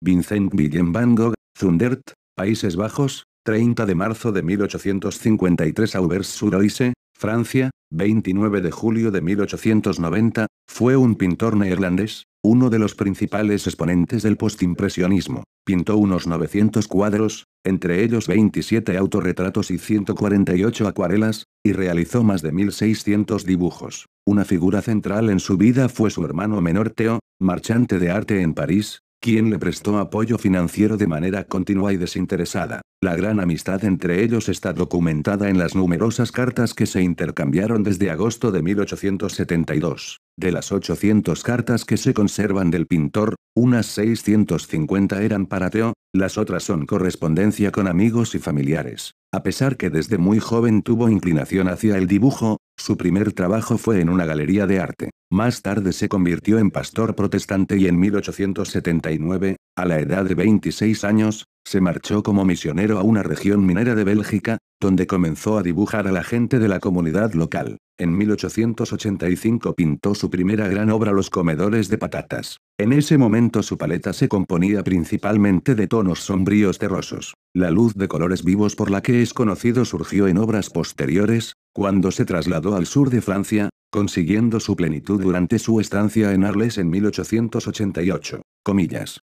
Vincent Willem van Gogh, Zundert, Países Bajos, 30 de marzo de 1853 Auvers sur Oise, Francia, 29 de julio de 1890, fue un pintor neerlandés, uno de los principales exponentes del postimpresionismo. Pintó unos 900 cuadros, entre ellos 27 autorretratos y 148 acuarelas, y realizó más de 1600 dibujos. Una figura central en su vida fue su hermano menor Theo, marchante de arte en París, quien le prestó apoyo financiero de manera continua y desinteresada. La gran amistad entre ellos está documentada en las numerosas cartas que se intercambiaron desde agosto de 1872. De las 800 cartas que se conservan del pintor, unas 650 eran para Teo, las otras son correspondencia con amigos y familiares. A pesar que desde muy joven tuvo inclinación hacia el dibujo, su primer trabajo fue en una galería de arte. Más tarde se convirtió en pastor protestante y en 1879, a la edad de 26 años, se marchó como misionero a una región minera de Bélgica, donde comenzó a dibujar a la gente de la comunidad local. En 1885 pintó su primera gran obra Los comedores de patatas. En ese momento su paleta se componía principalmente de tonos sombríos terrosos. La luz de colores vivos por la que es conocido surgió en obras posteriores, cuando se trasladó al sur de Francia, consiguiendo su plenitud durante su estancia en Arles en 1888. Comillas.